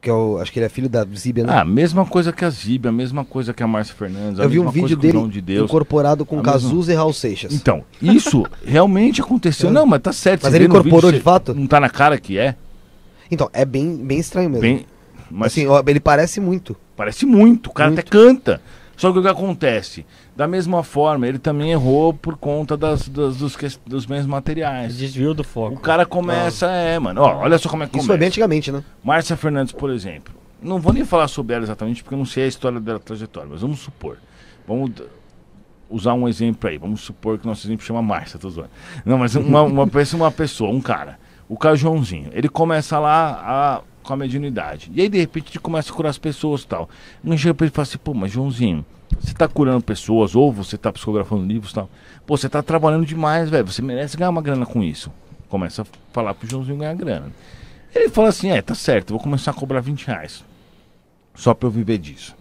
que é o, acho que ele é filho da Zíbia, né? Ah, mesma coisa que a Zíbia, mesma coisa que a Márcia Fernandes. Eu vi um vídeo dele de Deus, incorporado com Cazuza mesma... e Raul Seixas. Então, isso realmente aconteceu. É. Não, mas tá certo. Mas ele incorporou vídeo, de fato? Não tá na cara que é. Então, é bem, bem estranho mesmo. Bem... Mas... Assim, ele parece muito. Parece muito, o cara muito. até canta. Só que o que acontece? Da mesma forma, ele também errou por conta das, das dos, dos mesmos materiais. Desvio do foco. O cara começa, ah. é, mano. Ó, olha só como é que Isso começa. Isso foi bem antigamente, né? Márcia Fernandes, por exemplo. Não vou nem falar sobre ela exatamente, porque eu não sei a história da trajetória, mas vamos supor. Vamos usar um exemplo aí. Vamos supor que nosso exemplo chama Márcia, tô zoando. Não, mas uma, uma, uma pessoa, um cara. O cara Joãozinho. Ele começa lá a com a mediunidade. E aí, de repente, tu começa a curar as pessoas e tal. Um dia ele fala assim, pô, mas Joãozinho, você tá curando pessoas, ou você tá psicografando livros e tal. Pô, você tá trabalhando demais, velho. Você merece ganhar uma grana com isso. Começa a falar pro Joãozinho ganhar grana. Ele fala assim, é, tá certo, vou começar a cobrar 20 reais. Só pra eu viver disso.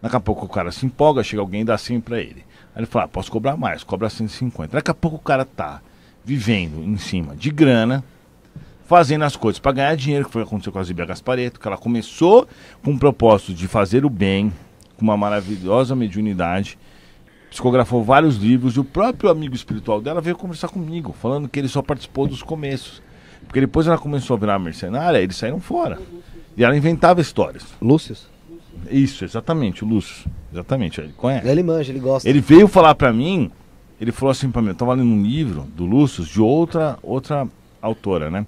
Daqui a pouco o cara se empolga, chega alguém e dá 100 pra ele. Aí ele fala, ah, posso cobrar mais, cobra 150. Daqui a pouco o cara tá vivendo em cima de grana, fazendo as coisas para ganhar dinheiro, que foi o que aconteceu com a Zibia Gaspareto, que ela começou com o propósito de fazer o bem, com uma maravilhosa mediunidade, psicografou vários livros e o próprio amigo espiritual dela veio conversar comigo, falando que ele só participou dos começos. Porque depois ela começou a virar mercenária, eles saíram fora. E ela inventava histórias. Lúcio? Isso, exatamente, o Lúcio. Exatamente, ele conhece. Ele manja, ele gosta. Ele veio falar para mim, ele falou assim para mim, eu tava lendo um livro do Lúcio de outra outra autora, né?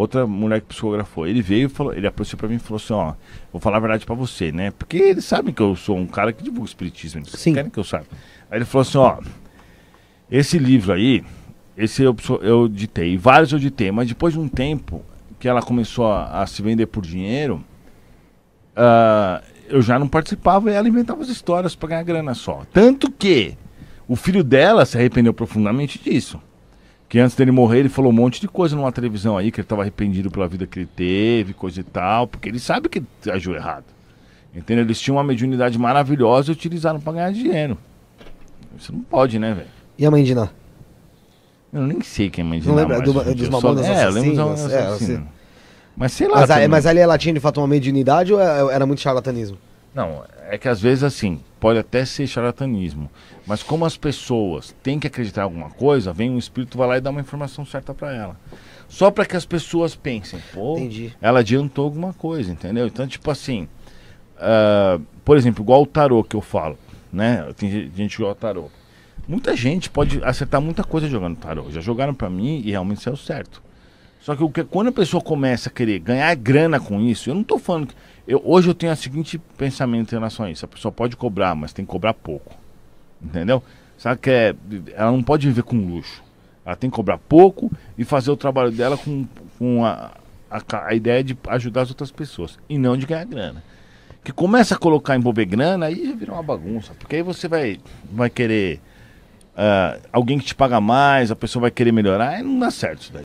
outra mulher que psicografou. Ele veio, falou, ele apareceu para mim e falou assim, ó, vou falar a verdade para você, né? Porque eles sabem que eu sou um cara que divulga espiritismo, eles Sim. querem que eu saiba. Aí ele falou assim, ó, esse livro aí, esse eu, eu ditei, vários eu ditei, mas depois de um tempo que ela começou a, a se vender por dinheiro, uh, eu já não participava e ela inventava as histórias para ganhar grana só. Tanto que o filho dela se arrependeu profundamente disso que antes dele morrer ele falou um monte de coisa numa televisão aí, que ele estava arrependido pela vida que ele teve, coisa e tal, porque ele sabe que agiu errado. Entendeu? Eles tinham uma mediunidade maravilhosa e utilizaram para ganhar dinheiro. Isso não pode, né, velho? E a mãe de Ná? Eu nem sei quem é mãe de Ná. Não lembra? Do, dos mamonas só... É, eu lembro dos é, assim. Mas sei lá. Mas, mas ali ela tinha de fato uma mediunidade ou é, é, era muito charlatanismo? Não, é que às vezes assim, pode até ser charlatanismo, mas como as pessoas têm que acreditar em alguma coisa, vem um espírito, vai lá e dá uma informação certa para ela. Só para que as pessoas pensem, pô, Entendi. ela adiantou alguma coisa, entendeu? Então, tipo assim, uh, por exemplo, igual o tarô que eu falo, né? Tem gente que joga tarô. Muita gente pode acertar muita coisa jogando tarô. Já jogaram para mim e realmente saiu certo. Só que, que quando a pessoa começa a querer ganhar grana com isso, eu não estou falando que. Eu, hoje eu tenho o seguinte pensamento em relação a isso: a pessoa pode cobrar, mas tem que cobrar pouco. Entendeu? Sabe que é, ela não pode viver com luxo. Ela tem que cobrar pouco e fazer o trabalho dela com, com a, a, a ideia de ajudar as outras pessoas e não de ganhar grana. Que começa a colocar em grana aí vira uma bagunça. Porque aí você vai, vai querer uh, alguém que te paga mais, a pessoa vai querer melhorar, aí não dá certo isso daí.